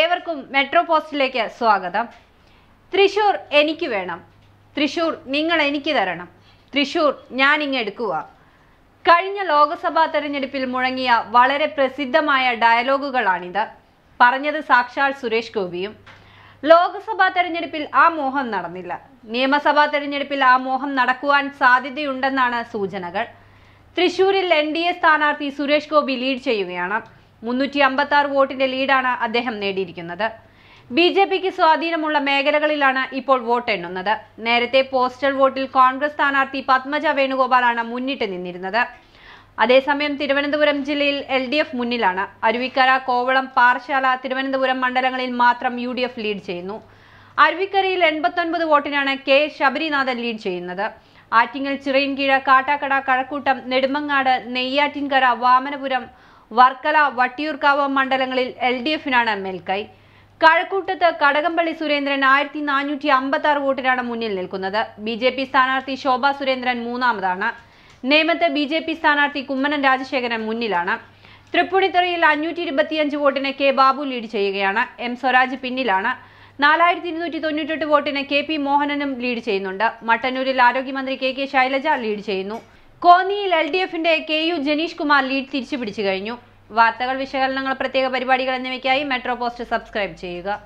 ഏവർക്കും മെട്രോ പോസ്റ്റിലേക്ക് സ്വാഗതം തൃശൂർ എനിക്ക് വേണം തൃശൂർ നിങ്ങൾ എനിക്ക് തരണം തൃശൂർ ഞാൻ എടുക്കുക കഴിഞ്ഞ ലോകസഭാ തെരഞ്ഞെടുപ്പിൽ മുഴങ്ങിയ വളരെ പ്രസിദ്ധമായ ഡയലോഗുകളാണിത് പറഞ്ഞത് സാക്ഷാൽ സുരേഷ് ഗോപിയും ലോകസഭാ തെരഞ്ഞെടുപ്പിൽ ആ മോഹം നടന്നില്ല നിയമസഭാ തെരഞ്ഞെടുപ്പിൽ ആ മോഹം നടക്കുവാൻ സാധ്യതയുണ്ടെന്നാണ് സൂചനകൾ തൃശൂരിൽ എൻ ഡി എ സ്ഥാനാർത്ഥി സുരേഷ് ഗോപി ലീഡ് ചെയ്യുകയാണ് മുന്നൂറ്റി അമ്പത്തി ആറ് വോട്ടിന്റെ ലീഡാണ് അദ്ദേഹം നേടിയിരിക്കുന്നത് ബി ജെ പിക്ക് സ്വാധീനമുള്ള മേഖലകളിലാണ് ഇപ്പോൾ വോട്ട് എണ്ണുന്നത് നേരത്തെ പോസ്റ്റൽ വോട്ടിൽ കോൺഗ്രസ് സ്ഥാനാർത്ഥി പത്മജ വേണുഗോപാലാണ് മുന്നിട്ട് നിന്നിരുന്നത് അതേസമയം തിരുവനന്തപുരം ജില്ലയിൽ എൽ ഡി എഫ് മുന്നിലാണ് അരുവിക്കര കോവളം പാറശാല തിരുവനന്തപുരം മണ്ഡലങ്ങളിൽ മാത്രം യു ഡി എഫ് ലീഡ് ചെയ്യുന്നു അരുവിക്കരയിൽ എൺപത്തൊൻപത് വോട്ടിനാണ് കെ ശബരിനാഥൻ ലീഡ് ചെയ്യുന്നത് ആറ്റിങ്ങൽ ചിറയിൻകീഴ കാട്ടാക്കട കഴക്കൂട്ടം നെടുമങ്ങാട് നെയ്യാറ്റിൻകര വാമനപുരം വർക്കല വട്ടിയൂർക്കാവ് മണ്ഡലങ്ങളിൽ എൽ ഡി എഫിനാണ് മേൽക്കൈ കഴക്കൂട്ടത്ത് കടകംപള്ളി സുരേന്ദ്രൻ ആയിരത്തി നാനൂറ്റി അമ്പത്തി ആറ് വോട്ടിനാണ് മുന്നിൽ നിൽക്കുന്നത് ബി ജെ പി സ്ഥാനാർത്ഥി ശോഭ സുരേന്ദ്രൻ മൂന്നാമതാണ് നേമത്ത് ബി ജെ പി സ്ഥാനാർത്ഥി കുമ്മനം രാജശേഖരൻ മുന്നിലാണ് തൃപ്പൂണിത്തുറയിൽ അഞ്ഞൂറ്റി ഇരുപത്തിയഞ്ച് വോട്ടിന് കെ ബാബു ലീഡ് ചെയ്യുകയാണ് എം സ്വരാജ് പിന്നിലാണ് നാലായിരത്തി ഇരുന്നൂറ്റി തൊണ്ണൂറ്റെട്ട് വോട്ടിന് കെ പി മോഹനനും ലീഡ് ചെയ്യുന്നുണ്ട് മട്ടന്നൂരിൽ ആരോഗ്യമന്ത്രി കെ കെ ശൈലജ ലീഡ് ചെയ്യുന്നു കോന്നിയിൽ എൽ ഡി എഫിന്റെ K U Janeesh Kumar lead തിരിച്ചു പിടിച്ചു കഴിഞ്ഞു വാർത്തകൾ വിശകലനങ്ങൾ പ്രത്യേക പരിപാടികൾ എന്നിവയ്ക്കായി മെട്രോ പോസ്റ്റ് സബ്സ്ക്രൈബ് ചെയ്യുക